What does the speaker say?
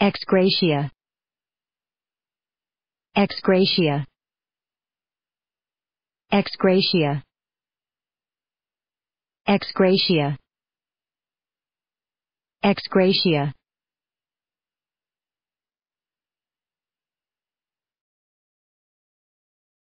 Ex gratia. Ex gratia. Ex gratia. Ex gratia. Ex gratia.